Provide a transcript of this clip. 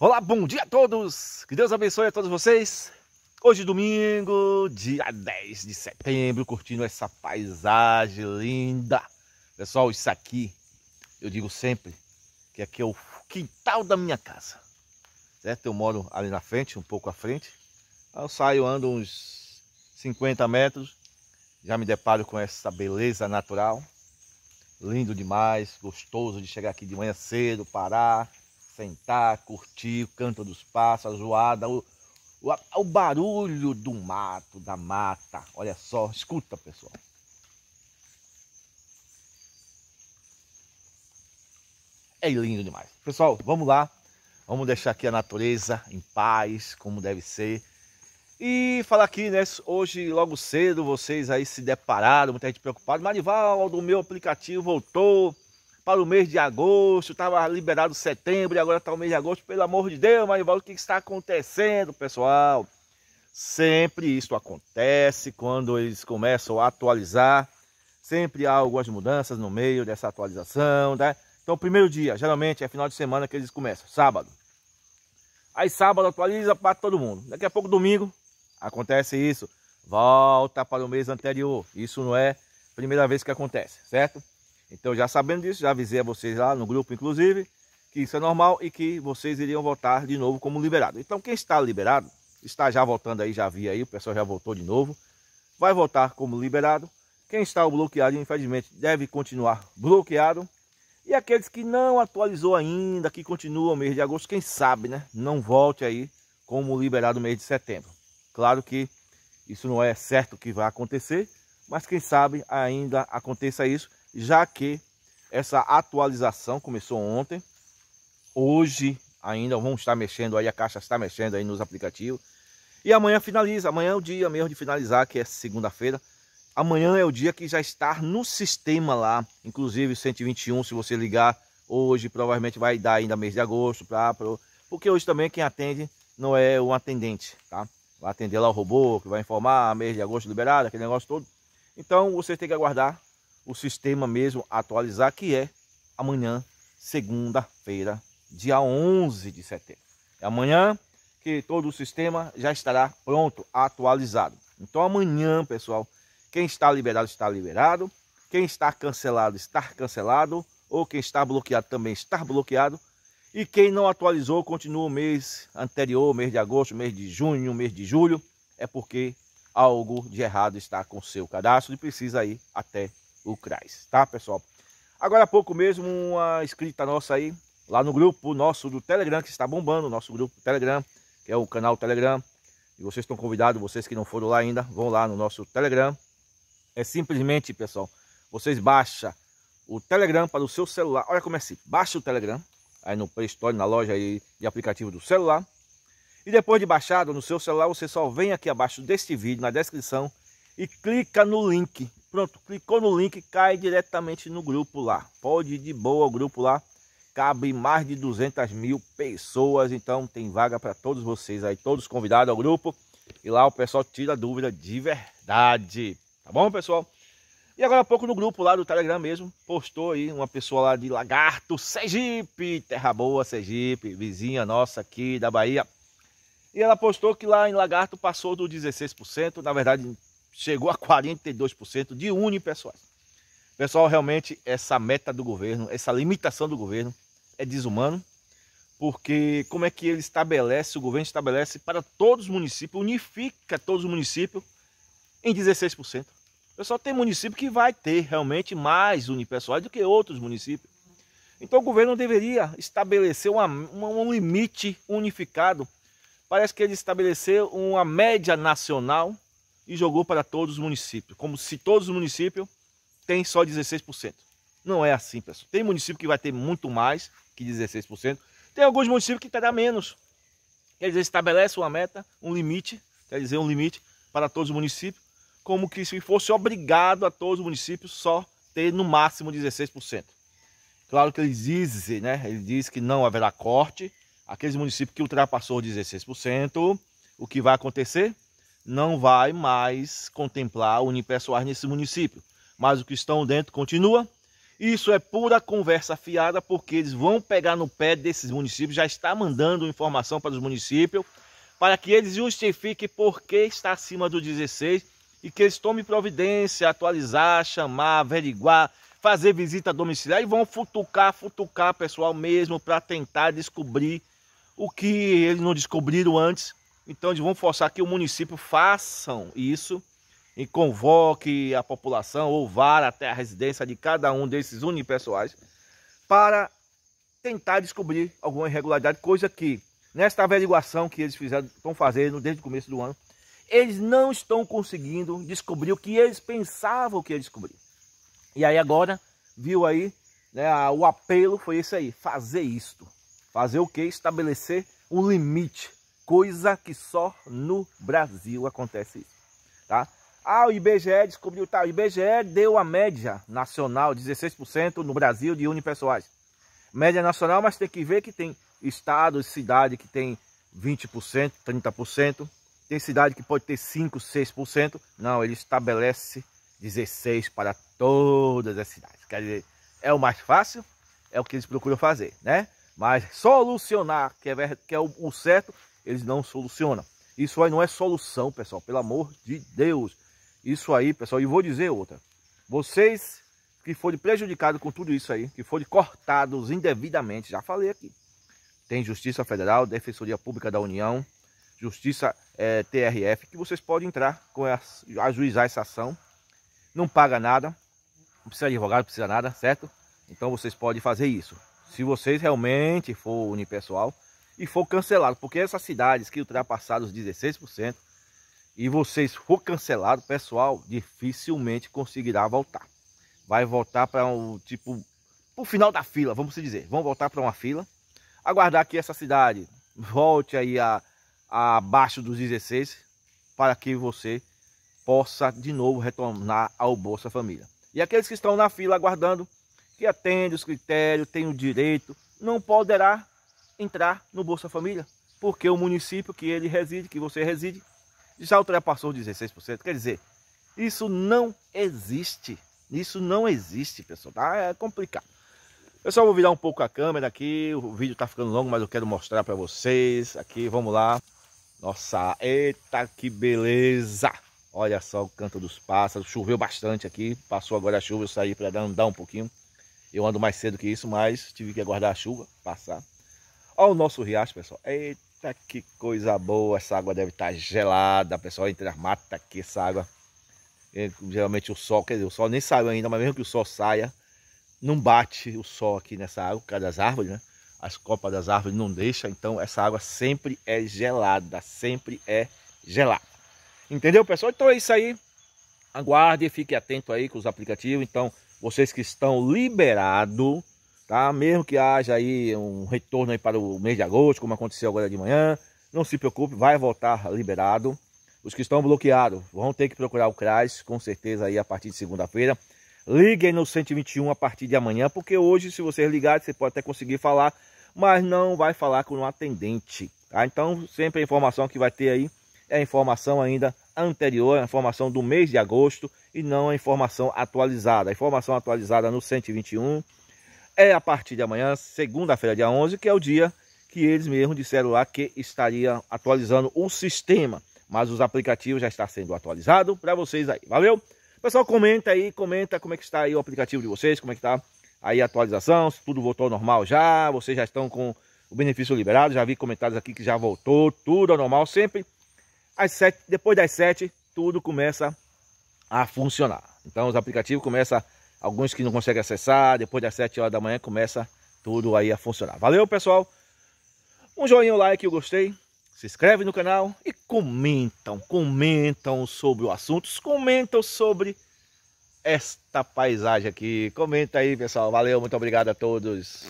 Olá, bom dia a todos! Que Deus abençoe a todos vocês. Hoje, domingo, dia 10 de setembro, curtindo essa paisagem linda. Pessoal, isso aqui, eu digo sempre que aqui é o quintal da minha casa. Certo? Eu moro ali na frente, um pouco à frente. Eu saio, ando uns 50 metros, já me deparo com essa beleza natural. Lindo demais, gostoso de chegar aqui de manhã cedo, parar sentar, curtir o canto dos pássaros, zoada, o, o, o barulho do mato, da mata. Olha só, escuta pessoal. É lindo demais. Pessoal, vamos lá. Vamos deixar aqui a natureza em paz, como deve ser. E falar aqui, né? Hoje, logo cedo, vocês aí se depararam, muita gente preocupada. Marival, meu aplicativo voltou para o mês de agosto, estava liberado setembro e agora está o mês de agosto. Pelo amor de Deus, Marivaldo, o que está acontecendo, pessoal? Sempre isso acontece quando eles começam a atualizar. Sempre há algumas mudanças no meio dessa atualização, né? Então, primeiro dia, geralmente é final de semana que eles começam, sábado. Aí sábado atualiza para todo mundo. Daqui a pouco domingo acontece isso. Volta para o mês anterior. Isso não é primeira vez que acontece, certo? Então, já sabendo disso, já avisei a vocês lá no grupo, inclusive, que isso é normal e que vocês iriam votar de novo como liberado. Então, quem está liberado, está já votando aí, já vi aí, o pessoal já votou de novo, vai votar como liberado. Quem está bloqueado, infelizmente, deve continuar bloqueado. E aqueles que não atualizou ainda, que continuam o mês de agosto, quem sabe, né? Não volte aí como liberado o mês de setembro. Claro que isso não é certo que vai acontecer, mas quem sabe ainda aconteça isso já que essa atualização começou ontem. Hoje ainda vamos estar mexendo aí, a caixa está mexendo aí nos aplicativos. E amanhã finaliza, amanhã é o dia mesmo de finalizar, que é segunda-feira. Amanhã é o dia que já está no sistema lá, inclusive 121, se você ligar hoje, provavelmente vai dar ainda mês de agosto, pra, pro... porque hoje também quem atende não é o atendente, tá? Vai atender lá o robô, que vai informar mês de agosto liberado, aquele negócio todo. Então vocês têm que aguardar o sistema mesmo atualizar, que é amanhã, segunda-feira, dia 11 de setembro. É amanhã que todo o sistema já estará pronto, atualizado. Então amanhã, pessoal, quem está liberado, está liberado. Quem está cancelado, está cancelado. Ou quem está bloqueado, também está bloqueado. E quem não atualizou, continua o mês anterior, mês de agosto, mês de junho, mês de julho. É porque algo de errado está com seu cadastro e precisa ir até o CRAS, tá pessoal? Agora há pouco mesmo uma inscrita nossa aí, lá no grupo nosso do Telegram, que está bombando, nosso grupo Telegram, que é o canal Telegram. E vocês estão convidados, vocês que não foram lá ainda, vão lá no nosso Telegram. É simplesmente, pessoal, vocês baixam o Telegram para o seu celular. Olha como é assim, baixa o Telegram, aí no Play Store, na loja aí de aplicativo do celular. E depois de baixado no seu celular, você só vem aqui abaixo deste vídeo, na descrição, e clica no link Pronto, clicou no link, cai diretamente no grupo lá. Pode ir de boa o grupo lá. Cabe mais de 200 mil pessoas, então tem vaga para todos vocês aí, todos convidados ao grupo. E lá o pessoal tira dúvida de verdade, tá bom, pessoal? E agora há pouco no grupo lá do Telegram mesmo, postou aí uma pessoa lá de Lagarto, Sergipe, Terra Boa, Sergipe, vizinha nossa aqui da Bahia. E ela postou que lá em Lagarto passou do 16%, na verdade chegou a 42% de unipessoais. Pessoal, realmente essa meta do governo, essa limitação do governo é desumano, porque como é que ele estabelece, o governo estabelece para todos os municípios, unifica todos os municípios em 16%. Pessoal, tem município que vai ter realmente mais unipessoais do que outros municípios. Então o governo deveria estabelecer uma, uma, um limite unificado. Parece que ele estabeleceu uma média nacional e jogou para todos os municípios, como se todos os municípios têm só 16%. Não é assim, pessoal. Tem município que vai ter muito mais que 16%, tem alguns municípios que terá menos. Quer dizer, estabelece uma meta, um limite, quer dizer, um limite para todos os municípios, como que se fosse obrigado a todos os municípios só ter no máximo 16%. Claro que ele diz, né? Ele diz que não haverá corte. Aqueles municípios que ultrapassou 16%, o que vai acontecer? não vai mais contemplar unipessoais nesse município. Mas o que estão dentro continua. Isso é pura conversa fiada, porque eles vão pegar no pé desses municípios, já está mandando informação para os municípios, para que eles justifiquem por que está acima do 16 e que eles tomem providência, atualizar, chamar, averiguar, fazer visita domiciliar e vão futucar, futucar pessoal mesmo para tentar descobrir o que eles não descobriram antes então eles vão forçar que o município façam isso e convoque a população ou vá até a residência de cada um desses unipessoais para tentar descobrir alguma irregularidade, coisa que nesta averiguação que eles fizeram, estão fazendo desde o começo do ano, eles não estão conseguindo descobrir o que eles pensavam que ia descobrir. E aí agora, viu aí, né, o apelo foi esse aí, fazer isto. Fazer o que? Estabelecer um limite coisa que só no Brasil acontece isso, tá? Ah, o IBGE descobriu tal. Tá, o IBGE deu a média nacional, 16% no Brasil de unipessoais. Média nacional, mas tem que ver que tem estados, cidade que tem 20%, 30%. Tem cidade que pode ter 5, 6%. Não, ele estabelece 16% para todas as cidades. Quer dizer, é o mais fácil, é o que eles procuram fazer, né? Mas solucionar, que é, que é o, o certo, eles não solucionam. Isso aí não é solução, pessoal, pelo amor de Deus. Isso aí, pessoal, e vou dizer outra. Vocês que forem prejudicados com tudo isso aí, que forem cortados indevidamente, já falei aqui. Tem Justiça Federal, Defensoria Pública da União, Justiça é, TRF, que vocês podem entrar, com a, ajuizar essa ação. Não paga nada, não precisa de advogado, não precisa nada, certo? Então vocês podem fazer isso. Se vocês realmente forem pessoal, e for cancelado. Porque essas cidades que ultrapassaram os 16% e vocês for cancelado, pessoal dificilmente conseguirá voltar. Vai voltar para o tipo, para o final da fila, vamos dizer. Vão voltar para uma fila, aguardar que essa cidade volte aí a, a abaixo dos 16 para que você possa de novo retornar ao Bolsa Família. E aqueles que estão na fila aguardando, que atende os critérios, tem o direito, não poderá entrar no Bolsa Família, porque o município que ele reside, que você reside, já ultrapassou 16%. Quer dizer, isso não existe. Isso não existe, pessoal. Tá? É complicado. Pessoal, vou virar um pouco a câmera aqui. O vídeo tá ficando longo, mas eu quero mostrar para vocês. Aqui, vamos lá. Nossa, eita que beleza! Olha só o canto dos pássaros. Choveu bastante aqui. Passou agora a chuva, eu saí para andar um pouquinho. Eu ando mais cedo que isso, mas tive que aguardar a chuva passar. Olha o nosso riacho, pessoal. Eita, que coisa boa. Essa água deve estar tá gelada, pessoal. Entre as matas aqui, essa água. Geralmente o sol, quer dizer, o sol nem saiu ainda, mas mesmo que o sol saia, não bate o sol aqui nessa água, por causa das árvores, né? As copas das árvores não deixam, então essa água sempre é gelada, sempre é gelada. Entendeu, pessoal? Então é isso aí. Aguarde, fique atento aí com os aplicativos. Então, vocês que estão liberados Tá? Mesmo que haja aí um retorno aí para o mês de agosto, como aconteceu agora de manhã, não se preocupe, vai voltar liberado. Os que estão bloqueados vão ter que procurar o CRAS, com certeza aí a partir de segunda-feira. Liguem no 121 a partir de amanhã, porque hoje se você ligar, você pode até conseguir falar, mas não vai falar com um atendente. Tá? Então sempre a informação que vai ter aí é a informação ainda anterior, a informação do mês de agosto e não a informação atualizada. A informação atualizada no 121 é a partir de amanhã, segunda-feira, dia 11, que é o dia que eles mesmo disseram lá que estaria atualizando o sistema. Mas os aplicativos já está sendo atualizado para vocês aí. Valeu? Pessoal, comenta aí, comenta como é que está aí o aplicativo de vocês, como é que está aí a atualização, se tudo voltou ao normal já, vocês já estão com o benefício liberado, já vi comentários aqui que já voltou, tudo ao normal, sempre às sete, depois das sete, tudo começa a funcionar. Então os aplicativos começam Alguns que não conseguem acessar, depois das 7 horas da manhã começa tudo aí a funcionar. Valeu, pessoal. Um joinha, um like, eu gostei. Se inscreve no canal e comentam, comentam sobre o assunto, comentam sobre esta paisagem aqui. Comenta aí, pessoal. Valeu, muito obrigado a todos.